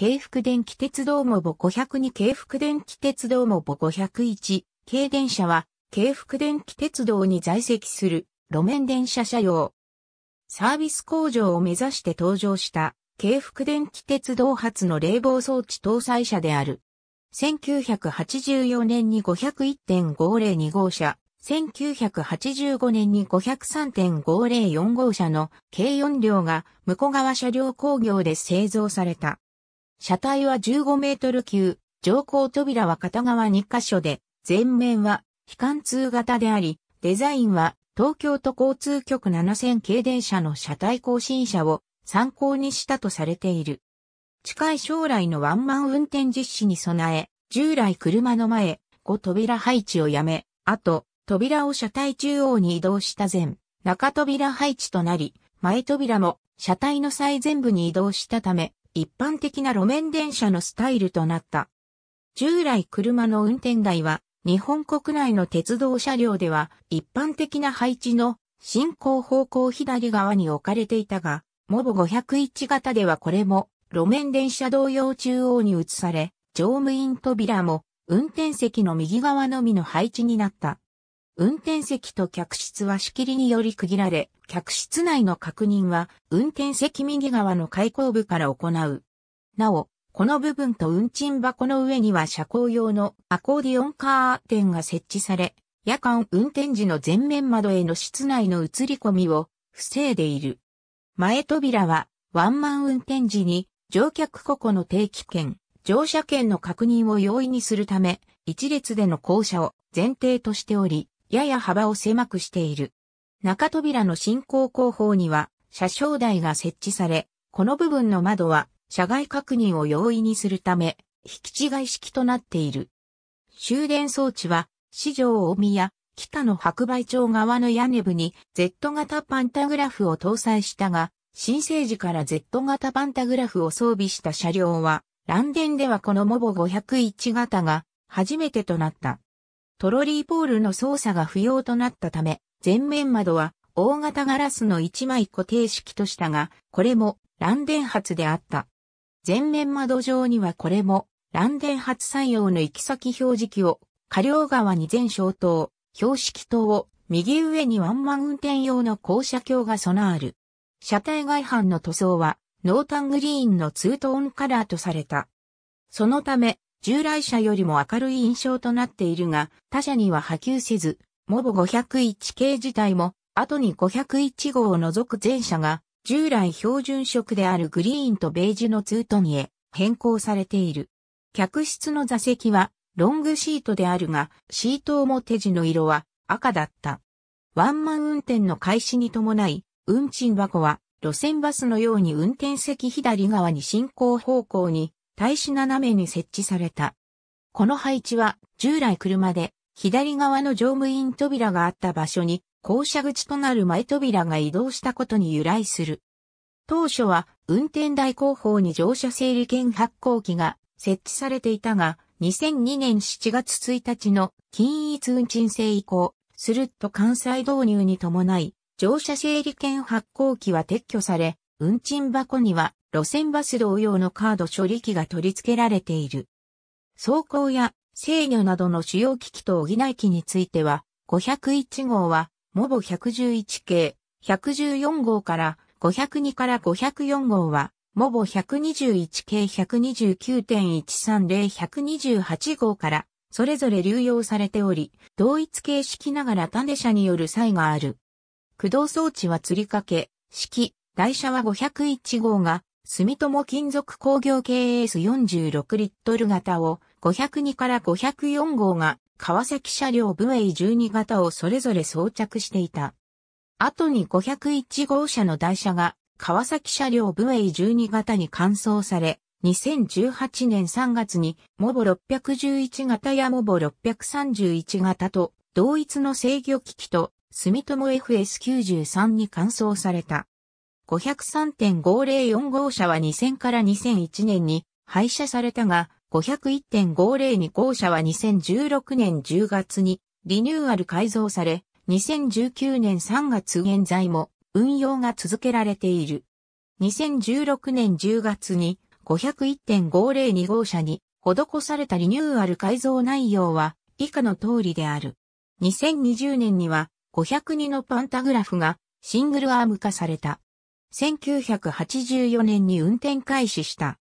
京福電気鉄道もぼ502京福電気鉄道もぼ501、軽電車は、京福電気鉄道に在籍する路面電車車両。サービス工場を目指して登場した、京福電気鉄道発の冷房装置搭載車である。1984年に501.502号車、1985年に503.504号車の軽4両が向川車両工業で製造された。車体は15メートル級、乗降扉は片側2カ所で、前面は非貫通型であり、デザインは東京都交通局7000系電車の車体更新車を参考にしたとされている。近い将来のワンマン運転実施に備え、従来車の前、5扉配置をやめ、あと、扉を車体中央に移動した前、中扉配置となり、前扉も車体の最前部に移動したため、一般的な路面電車のスタイルとなった。従来車の運転台は日本国内の鉄道車両では一般的な配置の進行方向左側に置かれていたが、モボ501型ではこれも路面電車同様中央に移され、乗務員扉も運転席の右側のみの配置になった。運転席と客室は仕切りにより区切られ、客室内の確認は運転席右側の開口部から行う。なお、この部分と運賃箱の上には車高用のアコーディオンカーテンが設置され、夜間運転時の前面窓への室内の映り込みを防いでいる。前扉はワンマン運転時に乗客個々の定期券、乗車券の確認を容易にするため、一列での降車を前提としており、やや幅を狭くしている。中扉の進行後方には車掌台が設置され、この部分の窓は車外確認を容易にするため、引き違い式となっている。終電装置は、四条大宮、北の白梅町側の屋根部に Z 型パンタグラフを搭載したが、新生時から Z 型パンタグラフを装備した車両は、乱電ではこのモボ501型が初めてとなった。トロリーポールの操作が不要となったため、前面窓は大型ガラスの一枚固定式としたが、これも乱電発であった。前面窓上にはこれも乱電発採用の行き先表示器を、下両側に全消灯、標識灯を、右上にワンマン運転用の降車鏡が備ある。車体外反の塗装は、ノータングリーンのツートーンカラーとされた。そのため、従来車よりも明るい印象となっているが、他車には波及せず、モボ501系自体も、後に501号を除く全車が、従来標準色であるグリーンとベージュのツートンへ変更されている。客室の座席はロングシートであるが、シート表地の色は赤だった。ワンマン運転の開始に伴い、運賃箱は路線バスのように運転席左側に進行方向に対し斜めに設置された。この配置は従来車で左側の乗務員扉があった場所に、校舎口となる前扉が移動したことに由来する。当初は、運転台後方に乗車整理券発行機が設置されていたが、2002年7月1日の均一運賃制以降、スルッと関西導入に伴い、乗車整理券発行機は撤去され、運賃箱には路線バス同様のカード処理機が取り付けられている。走行や制御などの主要機器と補い機については、501号は、モボ111系、114号から502から504号は、モボ121系129.130-128号から、それぞれ流用されており、同一形式ながら種車による差異がある。駆動装置は釣り掛け、式、台車は501号が、住友金属工業系 S46 リットル型を502から504号が川崎車両ブエイ12型をそれぞれ装着していた。後に501号車の台車が川崎車両ブエイ12型に換装され、2018年3月にモボ611型やモボ631型と同一の制御機器と住友 FS93 に換装された。5 0 3 5 0 4号車は2000から2001年に廃車されたが、501.502号車は2016年10月にリニューアル改造され、2019年3月現在も運用が続けられている。2016年10月に501.502号車に施されたリニューアル改造内容は以下の通りである。2020年には502のパンタグラフがシングルアーム化された。1984年に運転開始した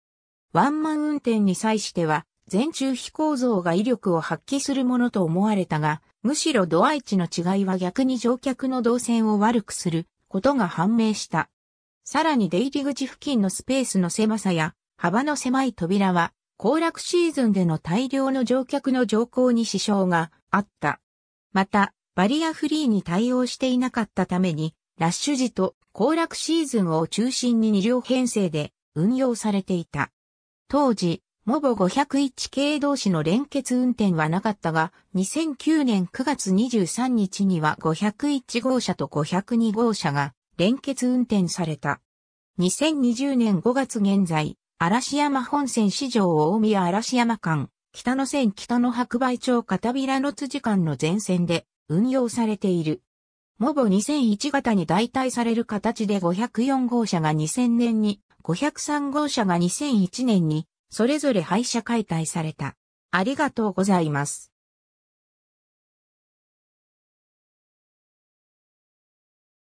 ワンマン運転に際しては、全中飛構造が威力を発揮するものと思われたが、むしろ度合い値の違いは逆に乗客の動線を悪くすることが判明した。さらに出入り口付近のスペースの狭さや幅の狭い扉は、行楽シーズンでの大量の乗客の乗降に支障があった。また、バリアフリーに対応していなかったために、ラッシュ時と行楽シーズンを中心に2両編成で運用されていた。当時、モボ501系同士の連結運転はなかったが、2009年9月23日には501号車と502号車が連結運転された。2020年5月現在、嵐山本線市場大宮嵐山間、北野線北野白梅町片平の辻間の全線で運用されている。モボ2001型に代替される形で504号車が2000年に503号車が2001年にそれぞれ廃車解体された。ありがとうございます。